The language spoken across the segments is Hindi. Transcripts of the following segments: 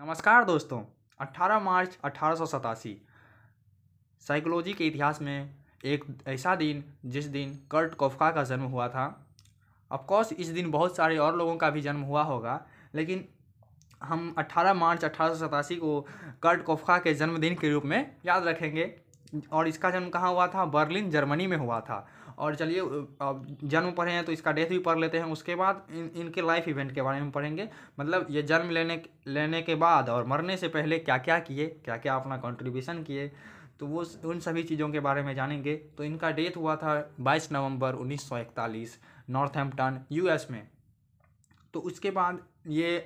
नमस्कार दोस्तों 18 मार्च अठारह साइकोलॉजी के इतिहास में एक ऐसा दिन जिस दिन कर्ट कोफका का जन्म हुआ था अफकोर्स इस दिन बहुत सारे और लोगों का भी जन्म हुआ होगा लेकिन हम 18 मार्च अठारह को कर्ट कोफका के जन्मदिन के रूप में याद रखेंगे और इसका जन्म कहाँ हुआ था बर्लिन जर्मनी में हुआ था और चलिए जन्म पढ़े हैं तो इसका डेथ भी पढ़ लेते हैं उसके बाद इन इनके लाइफ इवेंट के बारे में पढ़ेंगे मतलब ये जन्म लेने लेने के बाद और मरने से पहले क्या क्या किए क्या क्या अपना कंट्रीब्यूशन किए तो वो उन सभी चीज़ों के बारे में जानेंगे तो इनका डेथ हुआ था बाईस नवम्बर उन्नीस सौ नॉर्थहैम्पटन यूएस में तो उसके बाद ये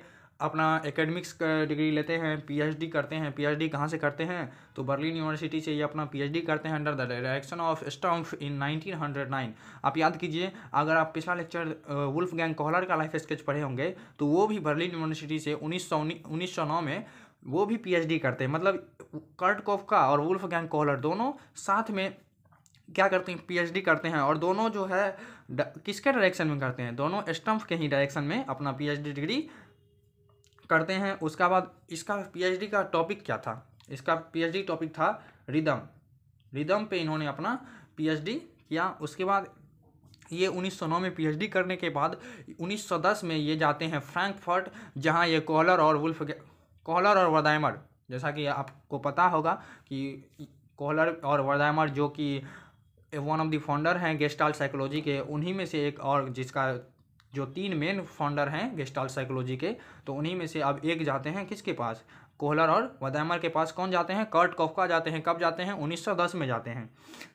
अपना एकेडमिक्स डिग्री लेते हैं पीएचडी करते हैं पीएचडी कहाँ से करते हैं तो बर्लिन यूनिवर्सिटी से ये अपना पीएचडी करते हैं under the direction of Stumpf in 1909 आप याद कीजिए अगर आप पिछला लेक्चर वुल्फ गैंग कोहलर का लाइफ स्केच पढ़े होंगे तो वो भी बर्लिन यूनिवर्सिटी से उन्नीस सौ में वो भी पी करते हैं मतलब कर्ट कोफ का और वुल्फ गैंग कोहलर दोनों साथ में क्या करते हैं पीएचडी करते हैं और दोनों जो है किसके डायरेक्शन में करते हैं दोनों स्टम्फ के ही डायरेक्शन में अपना पीएचडी डिग्री करते हैं उसका बाद इसका पीएचडी का टॉपिक क्या था इसका पीएचडी टॉपिक था रिदम रिदम पे इन्होंने अपना पीएचडी किया उसके बाद ये 1909 में पीएचडी करने के बाद 1910 में ये जाते हैं फ्रैंकफर्ट जहाँ ये कोहलर और वुल्फ कोहलर और वर्दायमर जैसा कि आपको पता होगा कि कोहलर और वर्दायमर जो कि वन ऑफ द फाउंडर हैं गेस्टाल साइकोलॉजी के उन्हीं में से एक और जिसका जो तीन मेन फाउंडर हैं गेस्टाल साइकोलॉजी के तो उन्हीं में से अब एक जाते हैं किसके पास कोहलर और वदैमर के पास कौन जाते हैं कर्ट कोफका जाते हैं कब जाते हैं 1910 में जाते हैं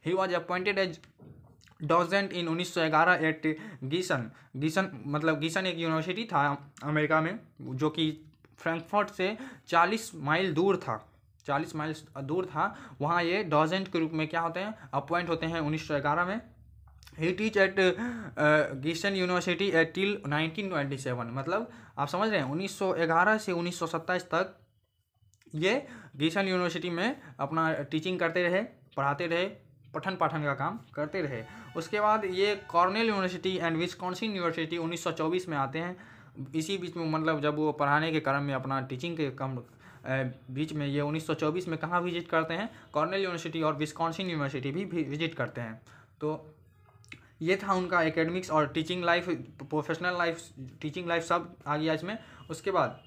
he was appointed as docent in 1911 at Giessen Giessen मतलब गीसन एक यूनिवर्सिटी था अमेरिका में जो कि फ्रैंकफर्ट से 40 माइल दूर था 40 माइल दूर था वहाँ ये डॉजेंट के रूप में क्या होते हैं अपॉइंट होते हैं उन्नीस में he teach at Giessen university at till 1927 मतलब आप समझ रहे हैं 1911 से 1927 तक ये गिस्टन यूनिवर्सिटी में अपना टीचिंग करते रहे पढ़ाते रहे पठन पाठन का काम करते रहे उसके बाद ये Cornell University and Wisconsin University 1924 में आते हैं इसी बीच में मतलब जब वो पढ़ाने के क्रम में अपना टीचिंग के कम बीच में ये 1924 में कहाँ विजिट करते हैं कॉर्नेल यूनिवर्सिटी और विस्कॉन्सिन यूनिवर्सिटी भी विजिट करते हैं तो ये था उनका एकेडमिक्स और teaching life professional life teaching life सब आ गया इसमें उसके बाद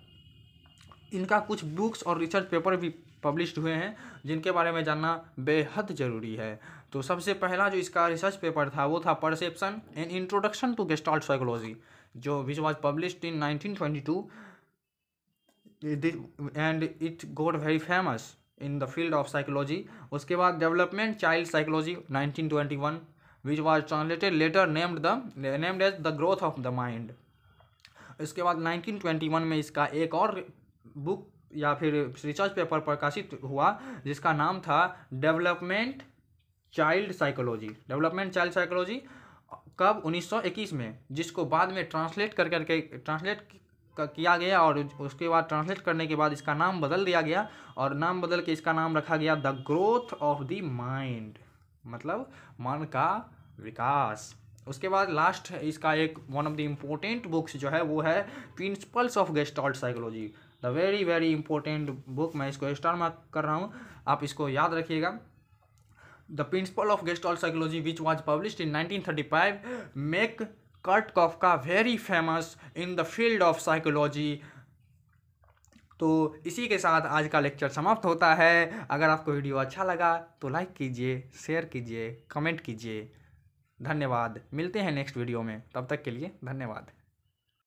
इनका कुछ बुक्स और रिसर्च पेपर भी पब्लिश हुए हैं जिनके बारे में जानना बेहद ज़रूरी है तो सबसे पहला जो इसका रिसर्च पेपर था वो था perception and introduction to gestalt psychology जो which was published in nineteen and it got very famous in the field of psychology उसके बाद development child psychology 1921 which was translated later named the named as the growth of the mind इसके बाद 1921 में इसका एक और बुक या फिर रिसर्च पेपर प्रकाशित हुआ जिसका नाम था development child psychology development child psychology कब 1921 में जिसको बाद में ट्रांसलेट कर करके ट्रांसलेट किया गया और उसके बाद ट्रांसलेट करने के बाद इसका नाम बदल दिया गया और नाम बदल के इसका नाम रखा गया the growth of the mind मतलब मन का विकास उसके बाद लास्ट इसका एक one of the important books जो है वो है principles of gestalt psychology the very very important book मैं इसको स्टार मार्क कर रहा हूँ आप इसको याद रखिएगा the principle of gestalt psychology which was publish in five make Kurt Koffka का very famous in the field of psychology तो इसी के साथ आज का लेक्चर समाप्त होता है अगर आपको वीडियो अच्छा लगा तो लाइक कीजिए शेयर कीजिए कमेंट कीजिए धन्यवाद मिलते हैं नेक्स्ट वीडियो में तब तक के लिए धन्यवाद